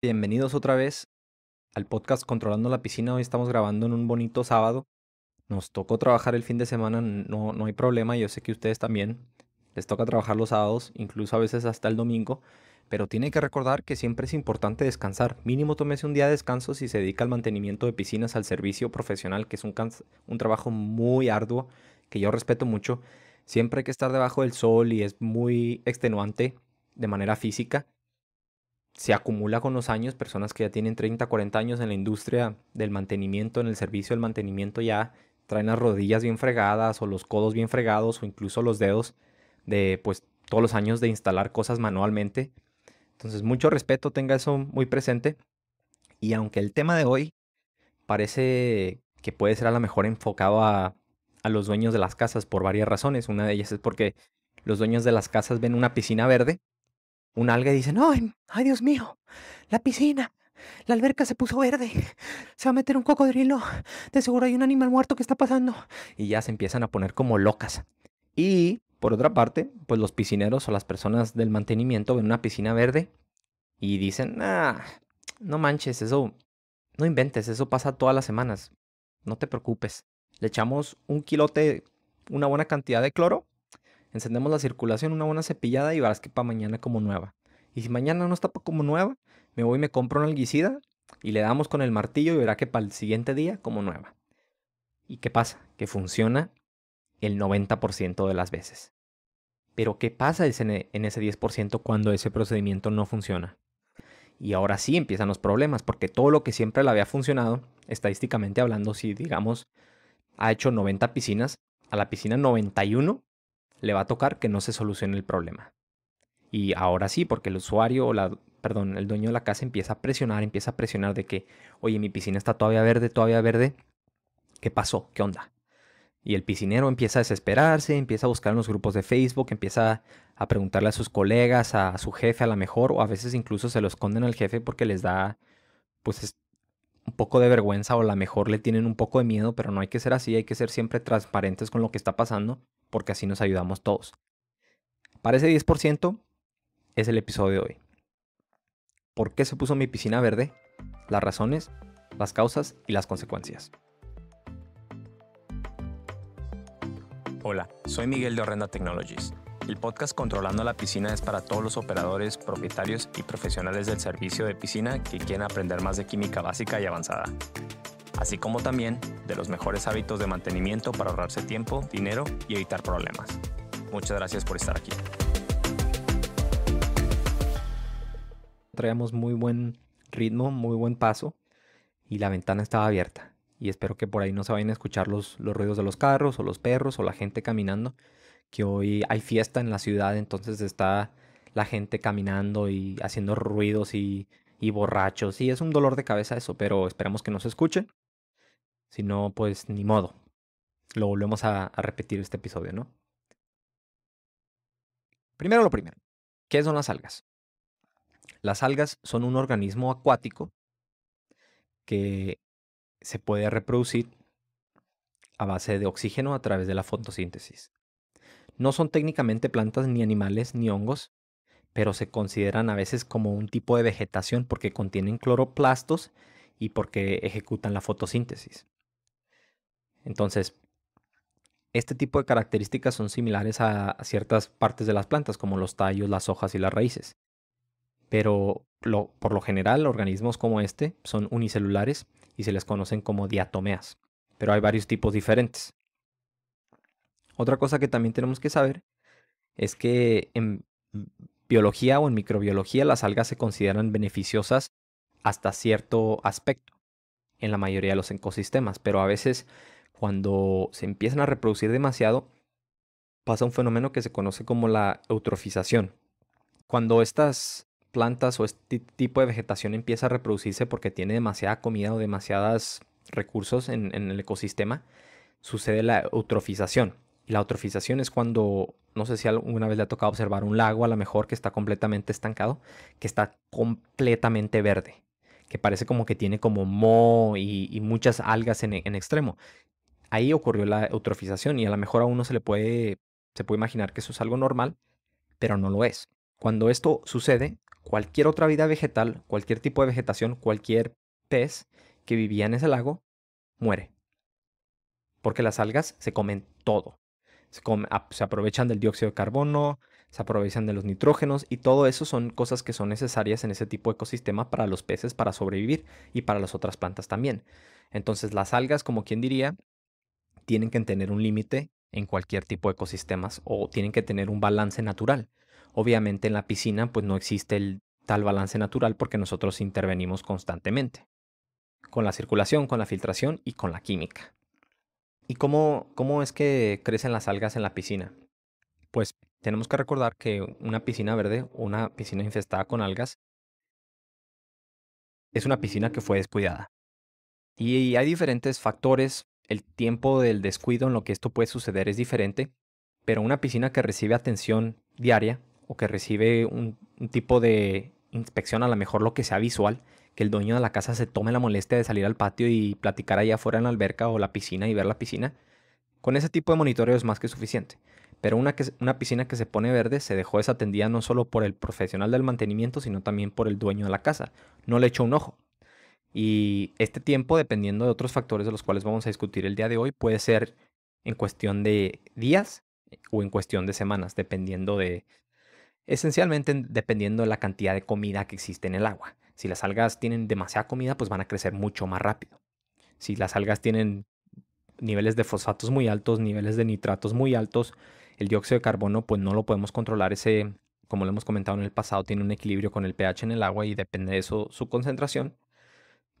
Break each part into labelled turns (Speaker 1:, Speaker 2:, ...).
Speaker 1: Bienvenidos otra vez al podcast Controlando la Piscina. Hoy estamos grabando en un bonito sábado. Nos tocó trabajar el fin de semana, no, no hay problema. Yo sé que ustedes también les toca trabajar los sábados, incluso a veces hasta el domingo. Pero tiene que recordar que siempre es importante descansar. Mínimo tómese un día de descanso si se dedica al mantenimiento de piscinas, al servicio profesional, que es un, un trabajo muy arduo, que yo respeto mucho. Siempre hay que estar debajo del sol y es muy extenuante de manera física se acumula con los años, personas que ya tienen 30, 40 años en la industria del mantenimiento, en el servicio del mantenimiento, ya traen las rodillas bien fregadas o los codos bien fregados o incluso los dedos de pues todos los años de instalar cosas manualmente. Entonces, mucho respeto, tenga eso muy presente. Y aunque el tema de hoy parece que puede ser a lo mejor enfocado a, a los dueños de las casas por varias razones, una de ellas es porque los dueños de las casas ven una piscina verde un alga y dice, no, ay Dios mío, la piscina, la alberca se puso verde, se va a meter un cocodrilo, de seguro hay un animal muerto que está pasando. Y ya se empiezan a poner como locas. Y, por otra parte, pues los piscineros o las personas del mantenimiento ven una piscina verde y dicen, ah, no manches, eso, no inventes, eso pasa todas las semanas, no te preocupes. Le echamos un kilote, una buena cantidad de cloro Encendemos la circulación, una buena cepillada y verás que para mañana como nueva. Y si mañana no está como nueva, me voy y me compro una alguicida y le damos con el martillo y verá que para el siguiente día como nueva. ¿Y qué pasa? Que funciona el 90% de las veces. Pero ¿qué pasa en ese 10% cuando ese procedimiento no funciona? Y ahora sí empiezan los problemas, porque todo lo que siempre le había funcionado, estadísticamente hablando, si digamos, ha hecho 90 piscinas, a la piscina 91 le va a tocar que no se solucione el problema. Y ahora sí, porque el usuario o la, perdón, el dueño de la casa empieza a presionar, empieza a presionar de que, oye, mi piscina está todavía verde, todavía verde. ¿Qué pasó? ¿Qué onda? Y el piscinero empieza a desesperarse, empieza a buscar en los grupos de Facebook, empieza a preguntarle a sus colegas, a su jefe a lo mejor, o a veces incluso se lo esconden al jefe porque les da, pues un poco de vergüenza o a lo mejor le tienen un poco de miedo, pero no hay que ser así, hay que ser siempre transparentes con lo que está pasando, porque así nos ayudamos todos. Para ese 10% es el episodio de hoy. ¿Por qué se puso mi piscina verde? Las razones, las causas y las consecuencias. Hola, soy Miguel de Horrenda Technologies el podcast Controlando la Piscina es para todos los operadores, propietarios y profesionales del servicio de piscina que quieren aprender más de química básica y avanzada, así como también de los mejores hábitos de mantenimiento para ahorrarse tiempo, dinero y evitar problemas. Muchas gracias por estar aquí. Traíamos muy buen ritmo, muy buen paso y la ventana estaba abierta. Y espero que por ahí no se vayan a escuchar los, los ruidos de los carros o los perros o la gente caminando que hoy hay fiesta en la ciudad, entonces está la gente caminando y haciendo ruidos y, borrachos. Y es un dolor de cabeza eso, pero esperamos que no se escuche. Si no, pues ni modo. Lo volvemos a, a repetir este episodio, ¿no? Primero lo primero. ¿Qué son las algas? Las algas son un organismo acuático que se puede reproducir a base de oxígeno a través de la fotosíntesis. No son técnicamente plantas ni animales ni hongos, pero se consideran a veces como un tipo de vegetación porque contienen cloroplastos y porque ejecutan la fotosíntesis. Entonces, este tipo de características son similares a ciertas partes de las plantas, como los tallos, las hojas y las raíces. Pero por lo general, organismos como este son unicelulares y se les conocen como diatomeas. Pero hay varios tipos diferentes. Otra cosa que también tenemos que saber es que en biología o en microbiología las algas se consideran beneficiosas hasta cierto aspecto en la mayoría de los ecosistemas, pero a veces cuando se empiezan a reproducir demasiado pasa un fenómeno que se conoce como la eutrofización. Cuando estas plantas o este tipo de vegetación empieza a reproducirse porque tiene demasiada comida o demasiados recursos en, en el ecosistema, sucede la eutrofización. Y la eutrofización es cuando, no sé si alguna vez le ha tocado observar un lago, a lo mejor que está completamente estancado, que está completamente verde, que parece como que tiene como mo y, muchas algas en, extremo. Ahí ocurrió la eutrofización y a lo mejor a uno se le puede, se puede imaginar que eso es algo normal, pero no lo es. Cuando esto sucede, cualquier otra vida vegetal, cualquier tipo de vegetación, cualquier pez que vivía en ese lago, muere. Porque las algas se comen todo se, aprovechan del dióxido de carbono, se aprovechan de los nitrógenos y todo eso son cosas que son necesarias en ese tipo de ecosistema para los peces para sobrevivir y para las otras plantas también. Entonces las algas, como quien diría, tienen que tener un límite en cualquier tipo de ecosistemas o tienen que tener un balance natural. Obviamente en la piscina pues no existe el tal balance natural porque nosotros intervenimos constantemente con la circulación, con la filtración y con la química. ¿Y cómo, cómo es que crecen las algas en la piscina? Pues tenemos que recordar que una piscina verde, una piscina infestada con algas, es una piscina que fue descuidada. Y hay diferentes factores, el tiempo del descuido en lo que esto puede suceder es diferente, pero una piscina que recibe atención diaria o que recibe un, un tipo de inspección, a lo mejor lo que sea visual, que el dueño de la casa se tome la molestia de salir al patio y platicar allá afuera en la alberca o la piscina y ver la piscina. Con ese tipo de monitoreo es más que suficiente. Pero una, una piscina que se pone verde se dejó desatendida no solo por el profesional del mantenimiento, sino también por el dueño de la casa. No le echó un ojo. Y este tiempo, dependiendo de otros factores de los cuales vamos a discutir el día de hoy, puede ser en cuestión de días eh, o en cuestión de semanas, dependiendo de, esencialmente dependiendo de la cantidad de comida que existe en el agua. Si las algas tienen demasiada comida, pues van a crecer mucho más rápido. Si las algas tienen niveles de fosfatos muy altos, niveles de nitratos muy altos, el dióxido de carbono pues no lo podemos controlar. Ese, como lo hemos comentado en el pasado, tiene un equilibrio con el pH en el agua y depende de eso su concentración.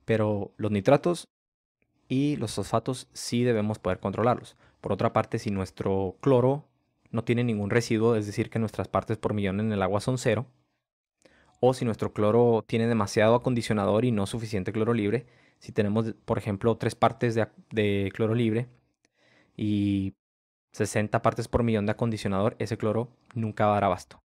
Speaker 1: Pero los nitratos y los fosfatos sí debemos poder controlarlos. Por otra parte, si nuestro cloro no tiene ningún residuo, es decir, que nuestras partes por millón en el agua son cero, o si nuestro cloro tiene demasiado acondicionador y no suficiente cloro libre. Si tenemos, por ejemplo, tres partes de, cloro libre y 60 partes por millón de acondicionador, ese cloro nunca va a dar abasto.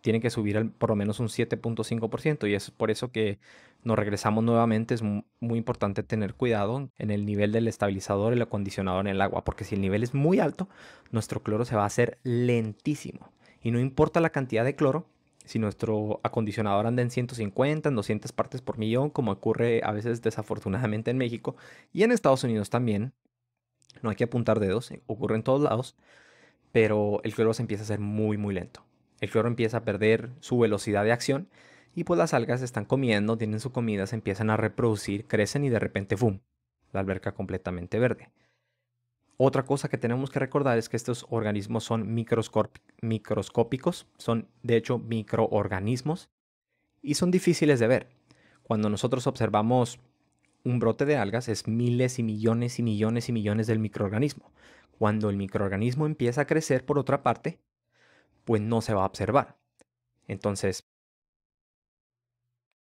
Speaker 1: Tiene que subir por lo menos un 7.5% y es por eso que nos regresamos nuevamente. Es muy importante tener cuidado en el nivel del estabilizador, el acondicionador en el agua, porque si el nivel es muy alto, nuestro cloro se va a hacer lentísimo. Y no importa la cantidad de cloro, si nuestro acondicionador anda en 150, en 200 partes por millón, como ocurre a veces desafortunadamente en México y en Estados Unidos también, no hay que apuntar dedos, eh, ocurre en todos lados, pero el cloro se empieza a hacer muy, muy lento. El cloro empieza a perder su velocidad de acción y pues las algas están comiendo, tienen su comida, se empiezan a reproducir, crecen y de repente, ¡fum! la alberca completamente verde. Otra cosa que tenemos que recordar es que estos organismos son microscópicos, son de hecho microorganismos y son difíciles de ver. Cuando nosotros observamos un brote de algas es miles y millones y millones y millones del microorganismo. Cuando el microorganismo empieza a crecer por otra parte, pues no se va a observar. Entonces,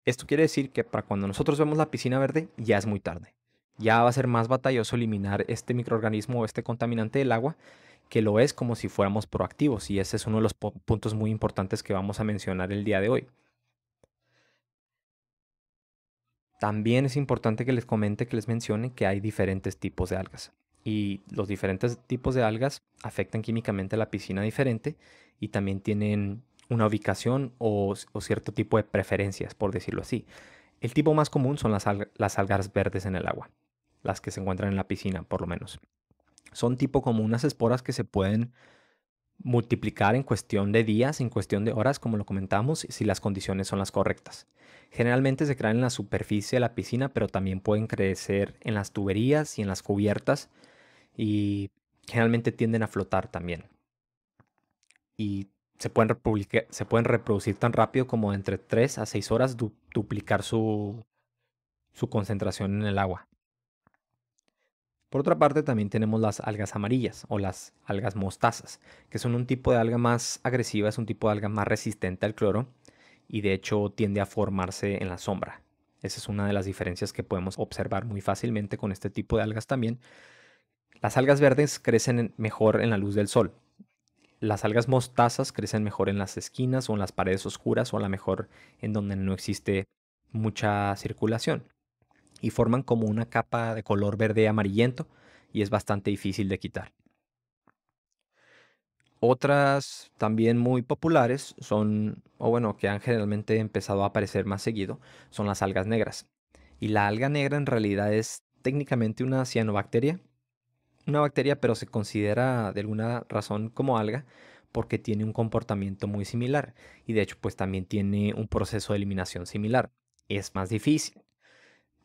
Speaker 1: esto quiere decir que para cuando nosotros vemos la piscina verde ya es muy tarde ya va a ser más batalloso eliminar este microorganismo o este contaminante del agua que lo es como si fuéramos proactivos y ese es uno de los puntos muy importantes que vamos a mencionar el día de hoy. También es importante que les comente, que les mencione que hay diferentes tipos de algas y los diferentes tipos de algas afectan químicamente a la piscina diferente y también tienen una ubicación o, cierto tipo de preferencias, por decirlo así. El tipo más común son las algas verdes en el agua las que se encuentran en la piscina, por lo menos. Son tipo como unas esporas que se pueden multiplicar en cuestión de días, en cuestión de horas, como lo comentamos, si las condiciones son las correctas. Generalmente se crean en la superficie de la piscina, pero también pueden crecer en las tuberías y en las cubiertas y generalmente tienden a flotar también. Y se pueden, reproducir tan rápido como entre 3 a 6 horas, duplicar su concentración en el agua. Por otra parte, también tenemos las algas amarillas o las algas mostazas, que son un tipo de alga más agresiva, es un tipo de alga más resistente al cloro y de hecho tiende a formarse en la sombra. Esa es una de las diferencias que podemos observar muy fácilmente con este tipo de algas también. Las algas verdes crecen mejor en la luz del sol. Las algas mostazas crecen mejor en las esquinas o en las paredes oscuras o a lo mejor en donde no existe mucha circulación y forman como una capa de color verde amarillento y es bastante difícil de quitar. Otras también muy populares son, o bueno, que han generalmente empezado a aparecer más seguido, son las algas negras. Y la alga negra en realidad es técnicamente una cianobacteria. Una bacteria, pero se considera de alguna razón como alga porque tiene un comportamiento muy similar y de hecho pues también tiene un proceso de eliminación similar. Es más difícil,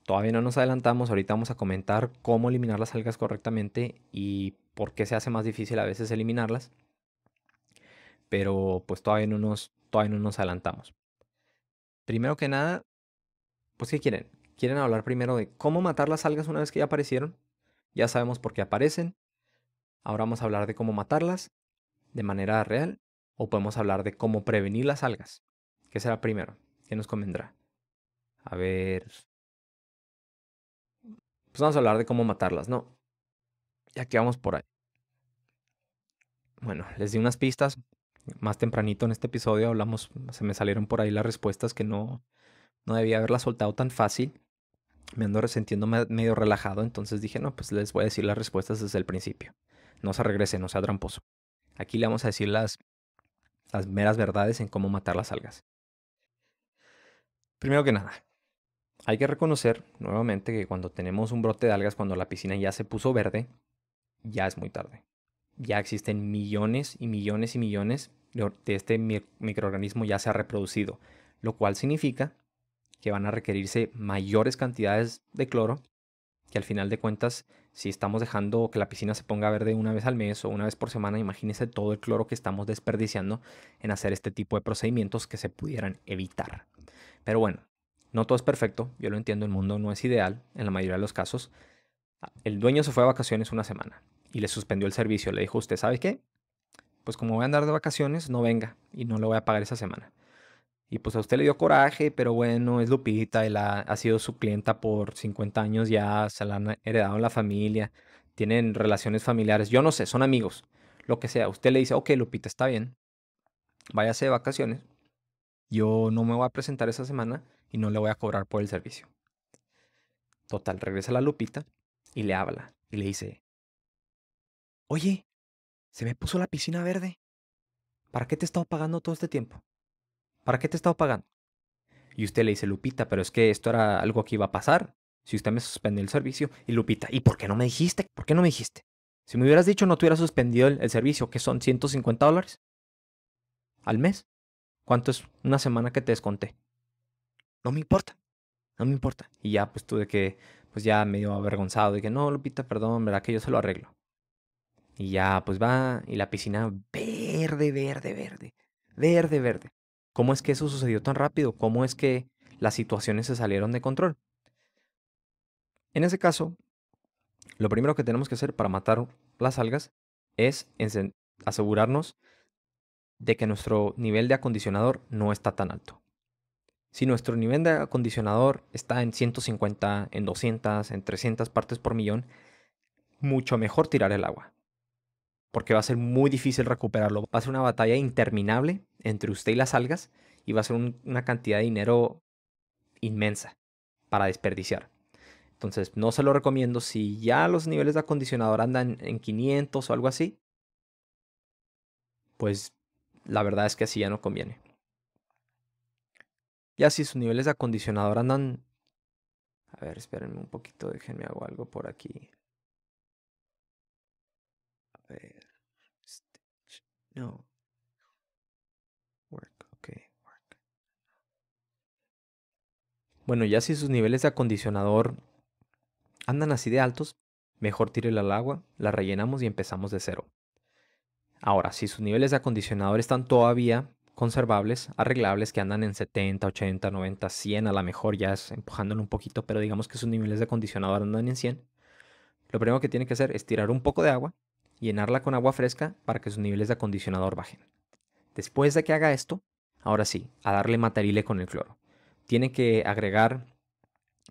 Speaker 1: Todavía no nos adelantamos, ahorita vamos a comentar cómo eliminar las algas correctamente y por qué se hace más difícil a veces eliminarlas. Pero pues todavía no nos, todavía no nos adelantamos. Primero que nada, pues ¿qué quieren? Quieren hablar primero de cómo matar las algas una vez que ya aparecieron. Ya sabemos por qué aparecen. Ahora vamos a hablar de cómo matarlas de manera real o podemos hablar de cómo prevenir las algas. ¿Qué será primero? ¿Qué nos convendrá? A ver, pues vamos a hablar de cómo matarlas, ¿no? Ya que vamos por ahí. Bueno, les di unas pistas. Más tempranito en este episodio hablamos, se me salieron por ahí las respuestas que no, no debía haberlas soltado tan fácil. Me ando resentiendo medio relajado, entonces dije, no, pues les voy a decir las respuestas desde el principio. No se regrese, no sea tramposo. Aquí le vamos a decir las, las meras verdades en cómo matar las algas. Primero que nada, hay que reconocer nuevamente que cuando tenemos un brote de algas, cuando la piscina ya se puso verde, ya es muy tarde. Ya existen millones y millones y millones de este microorganismo ya se ha reproducido, lo cual significa que van a requerirse mayores cantidades de cloro, que al final de cuentas, si estamos dejando que la piscina se ponga verde una vez al mes o una vez por semana, imagínense todo el cloro que estamos desperdiciando en hacer este tipo de procedimientos que se pudieran evitar. Pero bueno, no todo es perfecto, yo lo entiendo, el mundo no es ideal en la mayoría de los casos. El dueño se fue de vacaciones una semana y le suspendió el servicio. Le dijo, ¿usted sabe qué? Pues como voy a andar de vacaciones, no venga y no lo voy a pagar esa semana. Y pues a usted le dio coraje, pero bueno, es Lupita, él ha, ha sido su clienta por 50 años ya, se la han heredado en la familia, tienen relaciones familiares, yo no sé, son amigos, lo que sea. Usted le dice, ok, Lupita, está bien, váyase de vacaciones, yo no me voy a presentar esa semana y no le voy a cobrar por el servicio. Total, regresa la Lupita y le habla y le dice, oye, se me puso la piscina verde. ¿Para qué te he estado pagando todo este tiempo? ¿Para qué te he estado pagando? Y usted le dice, Lupita, pero es que esto era algo que iba a pasar. Si usted me suspendió el servicio, y Lupita, ¿y por qué no me dijiste? ¿Por qué no me dijiste? Si me hubieras dicho no te hubiera suspendido el, el servicio, que son 150 dólares al mes. ¿Cuánto es una semana que te desconté? no me importa, no me importa. Y ya pues tuve que, pues ya medio avergonzado de que no, Lupita, perdón, ¿verdad? Que yo se lo arreglo. Y ya pues va y la piscina verde, verde, verde, verde, verde. ¿Cómo es que eso sucedió tan rápido? ¿Cómo es que las situaciones se salieron de control? En ese caso, lo primero que tenemos que hacer para matar las algas es asegurarnos de que nuestro nivel de acondicionador no está tan alto. Si nuestro nivel de acondicionador está en 150, en 200, en 300 partes por millón, mucho mejor tirar el agua. Porque va a ser muy difícil recuperarlo. Va a ser una batalla interminable entre usted y las algas y va a ser una cantidad de dinero inmensa para desperdiciar. Entonces no se lo recomiendo si ya los niveles de acondicionador andan en 500 o algo así. Pues la verdad es que así ya no conviene. Ya si sus niveles de acondicionador andan... A ver, espérenme un poquito, déjenme hago algo por aquí. A ver. No. Work, ok, work. Bueno, ya si sus niveles de acondicionador andan así de altos, mejor tírela al agua, la rellenamos y empezamos de cero. Ahora, si sus niveles de acondicionador están todavía conservables, arreglables, que andan en 70, 80, 90, 100, a lo mejor ya es empujándolo un poquito, pero digamos que sus niveles de acondicionador andan en 100. Lo primero que tiene que hacer es tirar un poco de agua, llenarla con agua fresca para que sus niveles de acondicionador bajen. Después de que haga esto, ahora sí, a darle matarile con el cloro. Tiene que agregar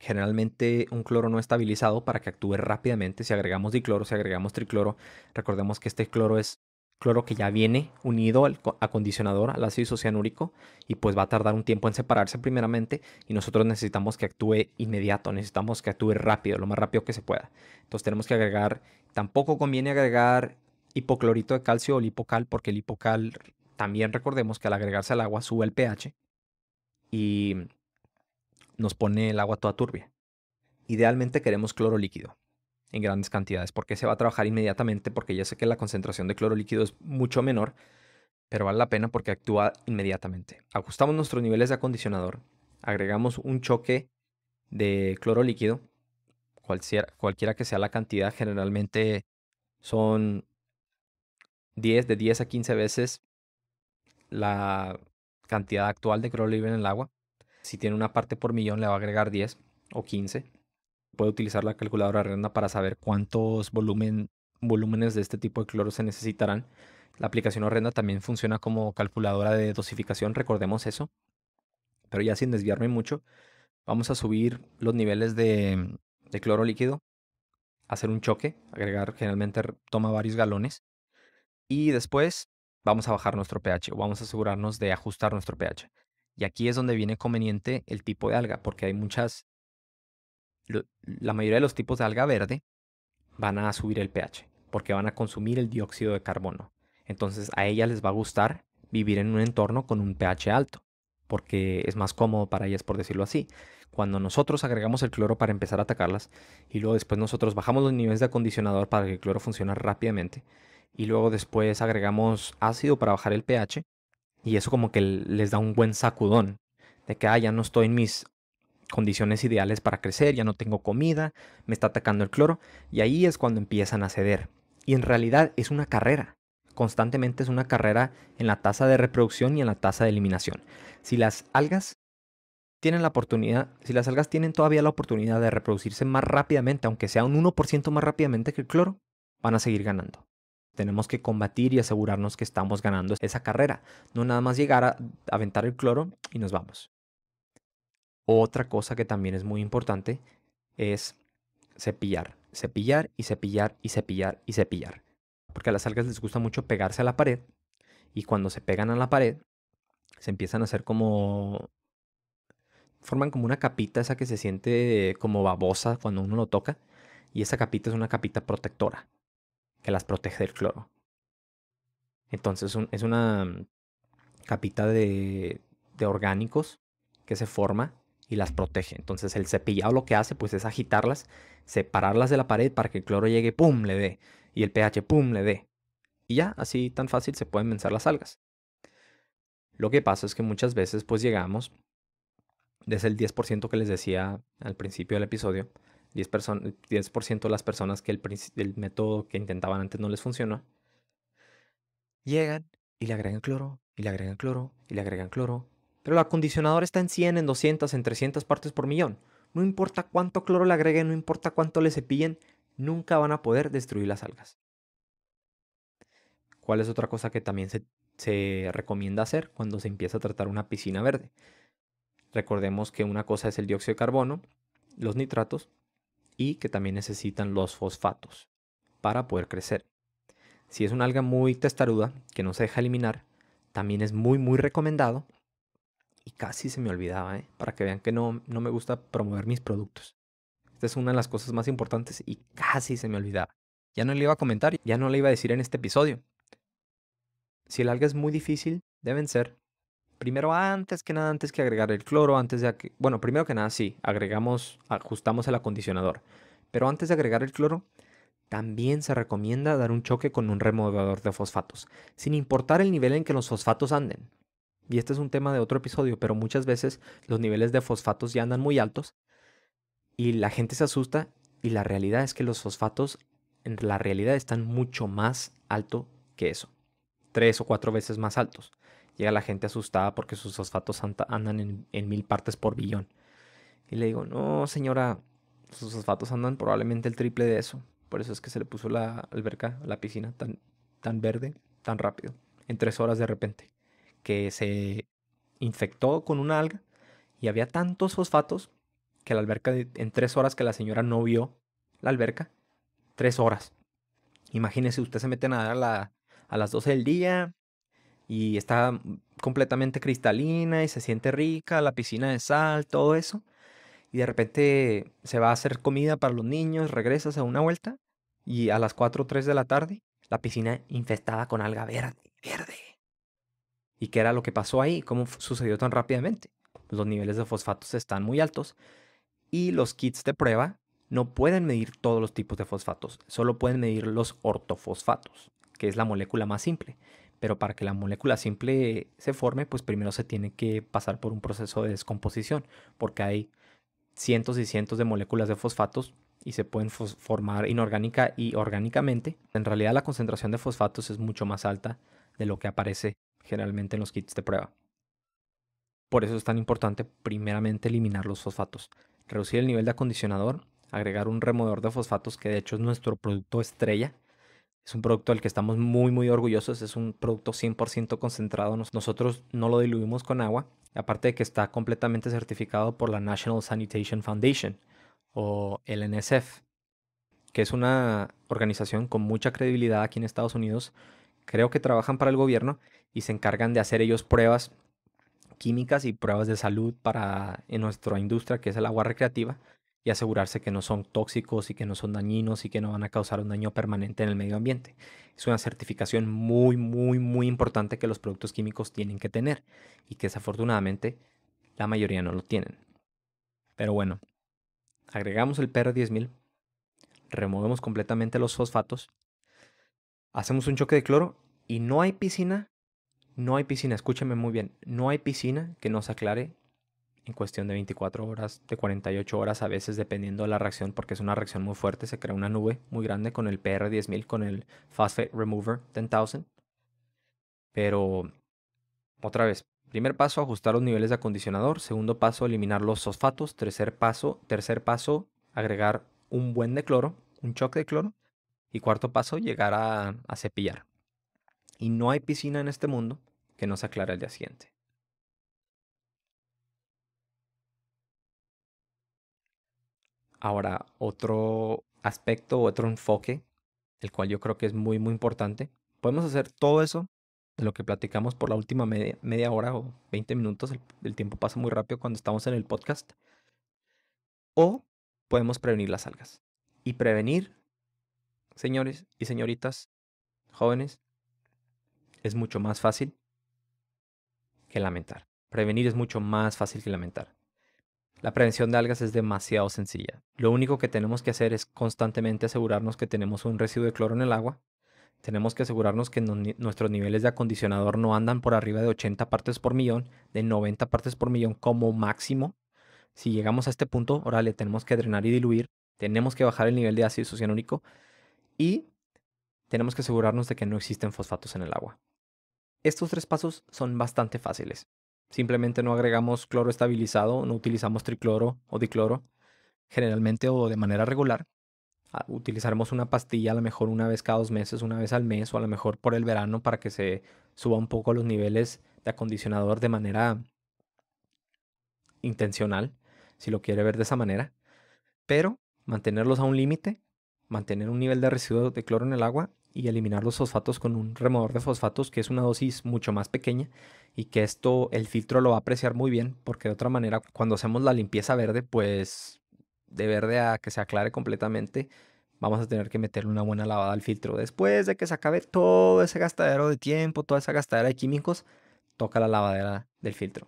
Speaker 1: generalmente un cloro no estabilizado para que actúe rápidamente. Si agregamos dicloro, si agregamos tricloro, recordemos que este cloro es cloro que ya viene unido al acondicionador, al ácido isocianúrico, y pues va a tardar un tiempo en separarse primeramente y nosotros necesitamos que actúe inmediato, necesitamos que actúe rápido, lo más rápido que se pueda. Entonces tenemos que agregar, tampoco conviene agregar hipoclorito de calcio o lipocal, porque el hipocal también recordemos que al agregarse al agua sube el pH y nos pone el agua toda turbia. Idealmente queremos cloro líquido en grandes cantidades. porque se va a trabajar inmediatamente? Porque ya sé que la concentración de cloro líquido es mucho menor, pero vale la pena porque actúa inmediatamente. Ajustamos nuestros niveles de acondicionador, agregamos un choque de cloro líquido, cualquiera, cualquiera que sea la cantidad, generalmente son 10 de 10 a 15 veces la cantidad actual de cloro libre en el agua. Si tiene una parte por millón, le va a agregar 10 o 15 puede utilizar la calculadora renda para saber cuántos volumen, volúmenes de este tipo de cloro se necesitarán. La aplicación Horrenda también funciona como calculadora de dosificación, recordemos eso. Pero ya sin desviarme mucho, vamos a subir los niveles de, de cloro líquido, hacer un choque, agregar generalmente toma varios galones. Y después vamos a bajar nuestro pH o vamos a asegurarnos de ajustar nuestro pH. Y aquí es donde viene conveniente el tipo de alga, porque hay muchas la mayoría de los tipos de alga verde van a subir el pH porque van a consumir el dióxido de carbono. Entonces a ellas les va a gustar vivir en un entorno con un pH alto porque es más cómodo para ellas, por decirlo así. Cuando nosotros agregamos el cloro para empezar a atacarlas y luego después nosotros bajamos los niveles de acondicionador para que el cloro funcione rápidamente y luego después agregamos ácido para bajar el pH y eso como que les da un buen sacudón de que ah, ya no estoy en mis condiciones ideales para crecer, ya no tengo comida, me está atacando el cloro, y ahí es cuando empiezan a ceder. Y en realidad es una carrera, constantemente es una carrera en la tasa de reproducción y en la tasa de eliminación. Si las algas tienen la oportunidad, si las algas tienen todavía la oportunidad de reproducirse más rápidamente, aunque sea un 1% más rápidamente que el cloro, van a seguir ganando. Tenemos que combatir y asegurarnos que estamos ganando esa carrera, no nada más llegar a aventar el cloro y nos vamos. Otra cosa que también es muy importante es cepillar, cepillar y cepillar y cepillar y cepillar. Porque a las algas les gusta mucho pegarse a la pared y cuando se pegan a la pared se empiezan a hacer como... forman como una capita esa que se siente como babosa cuando uno lo toca y esa capita es una capita protectora que las protege del cloro. Entonces es una capita de, de orgánicos que se forma y las protege. Entonces el cepillado lo que hace pues es agitarlas, separarlas de la pared para que el cloro llegue, ¡pum!, le dé. Y el pH, ¡pum!, le dé. Y ya, así tan fácil se pueden vencer las algas. Lo que pasa es que muchas veces pues llegamos, desde el 10% que les decía al principio del episodio, 10%, de las personas que el, el método que intentaban antes no les funcionó, llegan y le agregan cloro, y le agregan cloro, y le agregan cloro, pero el acondicionador está en 100, en 200, en 300 partes por millón. No importa cuánto cloro le agreguen, no importa cuánto le cepillen, nunca van a poder destruir las algas. ¿Cuál es otra cosa que también se, se recomienda hacer cuando se empieza a tratar una piscina verde? Recordemos que una cosa es el dióxido de carbono, los nitratos y que también necesitan los fosfatos para poder crecer. Si es una alga muy testaruda que no se deja eliminar, también es muy muy recomendado y casi se me olvidaba, ¿eh? para que vean que no, no me gusta promover mis productos. Esta es una de las cosas más importantes y casi se me olvidaba. Ya no le iba a comentar, ya no le iba a decir en este episodio. Si el alga es muy difícil deben ser, primero antes que nada, antes que agregar el cloro, antes de... Que, bueno, primero que nada sí, agregamos, ajustamos el acondicionador. Pero antes de agregar el cloro, también se recomienda dar un choque con un removedor de fosfatos, sin importar el nivel en que los fosfatos anden y este es un tema de otro episodio, pero muchas veces los niveles de fosfatos ya andan muy altos y la gente se asusta y la realidad es que los fosfatos en la realidad están mucho más alto que eso, tres o cuatro veces más altos. Llega la gente asustada porque sus fosfatos andan en, mil partes por billón. Y le digo, no señora, sus fosfatos andan probablemente el triple de eso. Por eso es que se le puso la alberca, la piscina tan, tan verde, tan rápido, en tres horas de repente que se infectó con una alga y había tantos fosfatos que la alberca en tres horas que la señora no vio la alberca, tres horas. Imagínese, usted se mete a nadar a, a las 12 del día y está completamente cristalina y se siente rica, la piscina de sal, todo eso. Y de repente se va a hacer comida para los niños, regresas a una vuelta y a las cuatro o 3 de la tarde la piscina infestada con alga verde, verde, ¿Y qué era lo que pasó ahí? ¿Cómo sucedió tan rápidamente? Los niveles de fosfatos están muy altos y los kits de prueba no pueden medir todos los tipos de fosfatos, solo pueden medir los ortofosfatos, que es la molécula más simple. Pero para que la molécula simple se forme, pues primero se tiene que pasar por un proceso de descomposición, porque hay cientos y cientos de moléculas de fosfatos y se pueden formar inorgánica y orgánicamente. En realidad la concentración de fosfatos es mucho más alta de lo que aparece generalmente en los kits de prueba. Por eso es tan importante primeramente eliminar los fosfatos, reducir el nivel de acondicionador, agregar un removedor de fosfatos que de hecho es nuestro producto estrella. Es un producto del que estamos muy muy orgullosos, es un producto 100% concentrado, nosotros no lo diluimos con agua, aparte de que está completamente certificado por la National Sanitation Foundation o el NSF, que es una organización con mucha credibilidad aquí en Estados Unidos, creo que trabajan para el gobierno y se encargan de hacer ellos pruebas químicas y pruebas de salud para en nuestra industria que es el agua recreativa y asegurarse que no son tóxicos y que no son dañinos y que no van a causar un daño permanente en el medio ambiente. Es una certificación muy, muy, muy importante que los productos químicos tienen que tener y que desafortunadamente la mayoría no lo tienen. Pero bueno, agregamos el PR10000, removemos completamente los fosfatos, hacemos un choque de cloro y no hay piscina no hay piscina, escúchame muy bien, no hay piscina que no se aclare en cuestión de 24 horas, de 48 horas a veces, dependiendo de la reacción, porque es una reacción muy fuerte, se crea una nube muy grande con el PR10000, con el Phosphate Remover 10000. Pero, otra vez, primer paso, ajustar los niveles de acondicionador, segundo paso, eliminar los fosfatos, tercer paso, tercer paso, agregar un buen de cloro, un choque de cloro, y cuarto paso, llegar a cepillar y no hay piscina en este mundo que nos aclare al día siguiente. Ahora, otro aspecto, otro enfoque, el cual yo creo que es muy, muy importante. Podemos hacer todo eso de lo que platicamos por la última media, hora o 20 minutos. el, tiempo pasa muy rápido cuando estamos en el podcast. O podemos prevenir las algas. Y prevenir, señores y señoritas, jóvenes, es mucho más fácil que lamentar. Prevenir es mucho más fácil que lamentar. La prevención de algas es demasiado sencilla. Lo único que tenemos que hacer es constantemente asegurarnos que tenemos un residuo de cloro en el agua. Tenemos que asegurarnos que nuestros niveles de acondicionador no andan por arriba de 80 partes por millón, de 90 partes por millón como máximo. Si llegamos a este punto, ahora le tenemos que drenar y diluir. Tenemos que bajar el nivel de ácido cianúrico y tenemos que asegurarnos de que no existen fosfatos en el agua. Estos tres pasos son bastante fáciles. Simplemente no agregamos cloro estabilizado, no utilizamos tricloro o dicloro, generalmente o de manera regular. Ah, utilizaremos una pastilla a lo mejor una vez cada dos meses, una vez al mes o a lo mejor por el verano para que se suba un poco los niveles de acondicionador de manera intencional, si lo quiere ver de esa manera. Pero mantenerlos a un límite, mantener un nivel de residuo de cloro en el agua y eliminar los fosfatos con un removedor de fosfatos, que es una dosis mucho más pequeña y que esto el filtro lo va a apreciar muy bien, porque de otra manera, cuando hacemos la limpieza verde, pues de verde a que se aclare completamente, vamos a tener que meterle una buena lavada al filtro. Después de que se acabe todo ese gastadero de tiempo, toda esa gastadera de químicos, toca la lavadera del filtro.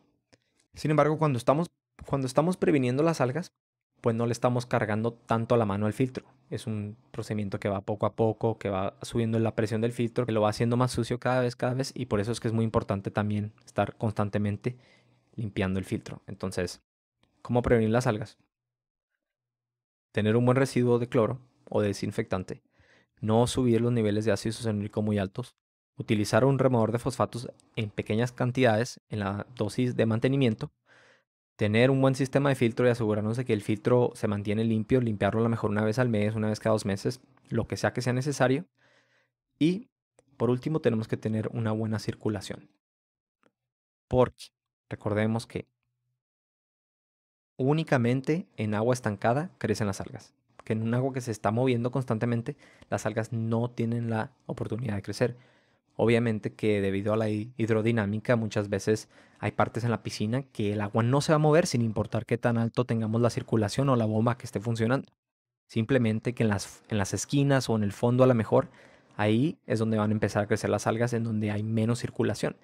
Speaker 1: Sin embargo, cuando estamos, cuando estamos previniendo las algas, pues no le estamos cargando tanto a la mano al filtro. Es un procedimiento que va poco a poco, que va subiendo la presión del filtro, que lo va haciendo más sucio cada vez, cada vez, y por eso es que es muy importante también estar constantemente limpiando el filtro. Entonces, ¿cómo prevenir las algas? Tener un buen residuo de cloro o desinfectante, no subir los niveles de ácido succinilco muy altos, utilizar un removedor de fosfatos en pequeñas cantidades en la dosis de mantenimiento, tener un buen sistema de filtro y asegurarnos de que el filtro se mantiene limpio, limpiarlo a lo mejor una vez al mes, una vez cada dos meses, lo que sea que sea necesario. Y por último, tenemos que tener una buena circulación. Porque recordemos que únicamente en agua estancada crecen las algas. Que en un agua que se está moviendo constantemente, las algas no tienen la oportunidad de crecer. Obviamente que debido a la hidrodinámica muchas veces hay partes en la piscina que el agua no se va a mover sin importar qué tan alto tengamos la circulación o la bomba que esté funcionando. Simplemente que en las, en las esquinas o en el fondo a lo mejor, ahí es donde van a empezar a crecer las algas en donde hay menos circulación.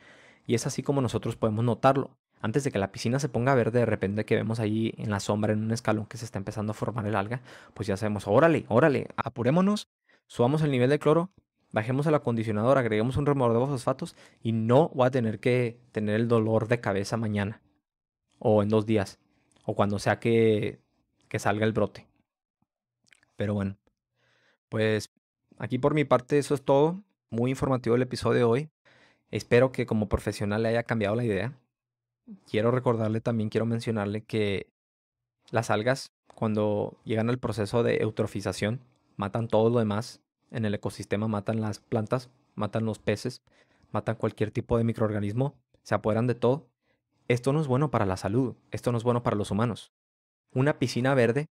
Speaker 1: Y es así como nosotros podemos notarlo. Antes de que la piscina se ponga verde, de repente que vemos ahí en la sombra, en un escalón que se está empezando a formar el alga, pues ya sabemos, órale, órale, apurémonos, subamos el nivel de cloro bajemos el acondicionador, agreguemos un remordedor de fosfatos y no voy a tener que tener el dolor de cabeza mañana o en dos días o cuando sea que, que salga el brote. Pero bueno, pues aquí por mi parte eso es todo. Muy informativo el episodio de hoy. Espero que como profesional le haya cambiado la idea. Quiero recordarle también, quiero mencionarle que las algas cuando llegan al proceso de eutrofización matan todo lo demás en el ecosistema, matan las plantas, matan los peces, matan cualquier tipo de microorganismo, se apoderan de todo. Esto no es bueno para la salud, esto no es bueno para los humanos. Una piscina verde,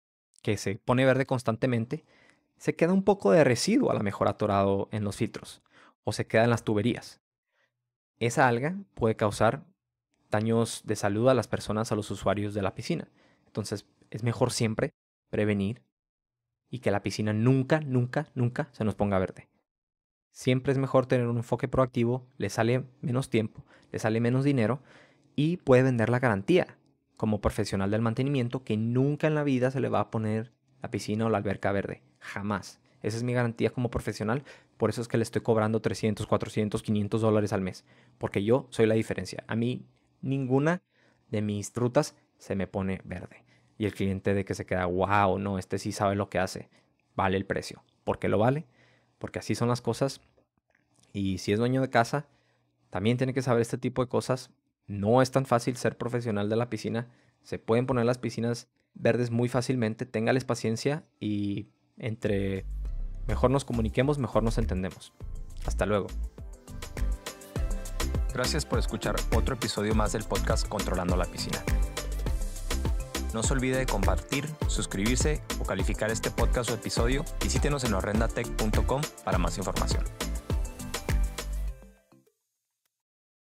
Speaker 1: que se pone verde constantemente, se queda un poco de residuo a lo mejor atorado en los filtros, o se queda en las tuberías. Esa alga puede causar daños de salud a las personas, a los usuarios de la piscina. Entonces es mejor siempre prevenir y que la piscina nunca, nunca, nunca se nos ponga verde. Siempre es mejor tener un enfoque proactivo, le sale menos tiempo, le sale menos dinero y puede vender la garantía como profesional del mantenimiento que nunca en la vida se le va a poner la piscina o la alberca verde, jamás. Esa es mi garantía como profesional, por eso es que le estoy cobrando 300, 400, 500 dólares al mes, porque yo soy la diferencia. A mí ninguna de mis rutas se me pone verde y el cliente de que se queda, wow, no, este sí sabe lo que hace, vale el precio. ¿Por qué lo vale? Porque así son las cosas. Y si es dueño de casa, también tiene que saber este tipo de cosas. No es tan fácil ser profesional de la piscina. Se pueden poner las piscinas verdes muy fácilmente. Téngales paciencia y entre mejor nos comuniquemos, mejor nos entendemos. Hasta luego. Gracias por escuchar otro episodio más del podcast Controlando la Piscina. No se olvide de compartir, suscribirse o calificar este podcast o episodio. Visítenos en horrendatech.com para más información.